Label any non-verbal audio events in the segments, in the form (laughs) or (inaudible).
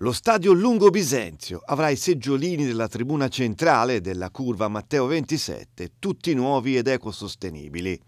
Lo stadio Lungo Bisenzio avrà i seggiolini della tribuna centrale della curva Matteo 27, tutti nuovi ed ecosostenibili.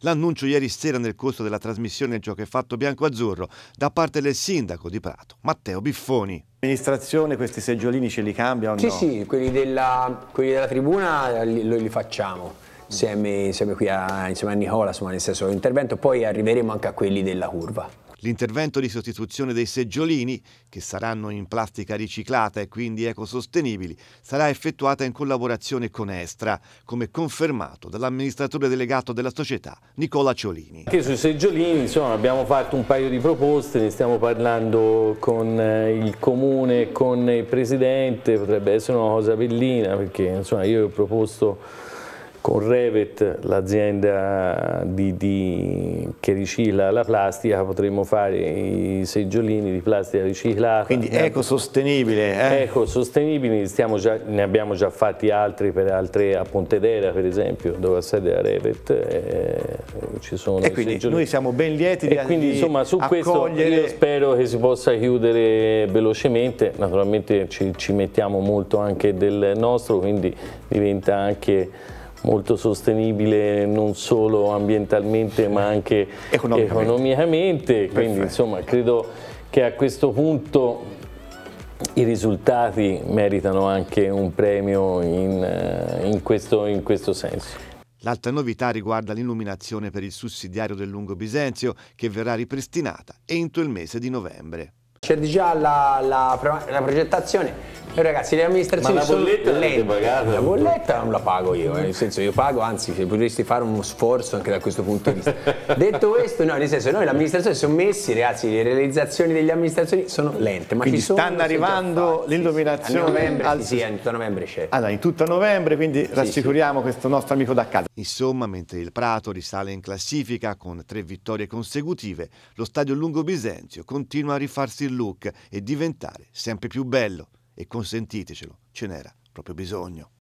L'annuncio ieri sera nel corso della trasmissione Gioco è fatto bianco-azzurro da parte del sindaco di Prato, Matteo Biffoni. L'amministrazione questi seggiolini ce li cambia o no? Sì, sì, quelli della, quelli della tribuna li, li facciamo. Insieme, insieme, qui a, insieme a Nicola, insomma, nel senso intervento, poi arriveremo anche a quelli della curva. L'intervento di sostituzione dei seggiolini, che saranno in plastica riciclata e quindi ecosostenibili, sarà effettuata in collaborazione con Estra, come confermato dall'amministratore delegato della società Nicola Ciolini. Anche sui seggiolini insomma, abbiamo fatto un paio di proposte, ne stiamo parlando con eh, il comune, con il presidente, potrebbe essere una cosa bellina perché insomma, io ho proposto con Revet, l'azienda che ricicla la plastica, potremmo fare i seggiolini di plastica riciclata. Quindi ecosostenibile. Eh? Ecosostenibili, già, ne abbiamo già fatti altri per altre a Pontedera per esempio, dove ha sede la Revet eh, ci sono e quindi seggiolini. noi siamo ben lieti di, e quindi, di insomma, su accogliere... questo io spero che si possa chiudere velocemente, naturalmente ci, ci mettiamo molto anche del nostro, quindi diventa anche molto sostenibile non solo ambientalmente ma anche economicamente, economicamente. quindi Perfetto. insomma credo che a questo punto i risultati meritano anche un premio in, eh, in, questo, in questo senso. L'altra novità riguarda l'illuminazione per il sussidiario del Lungo Bisenzio che verrà ripristinata entro il mese di novembre. C'è già la, la, la progettazione e eh, ragazzi, le amministrazioni Ma la bolletta l'avete pagata? La bolletta non la pago io, eh. nel senso io pago, anzi potresti fare uno sforzo anche da questo punto di vista. (laughs) Detto questo, no, nel senso noi l'amministrazione sono messi, ragazzi, le realizzazioni delle amministrazioni sono lente. Ma quindi stanno arrivando l'illuminazione sì, sì. novembre, al... sì, sì, in tutta novembre c'è. Allora, ah, in tutta novembre, quindi sì, rassicuriamo questo nostro amico da casa. Insomma, mentre il Prato risale in classifica con tre vittorie consecutive, lo stadio Lungo Bisenzio continua a rifarsi il look e diventare sempre più bello e consentitecelo, ce n'era proprio bisogno.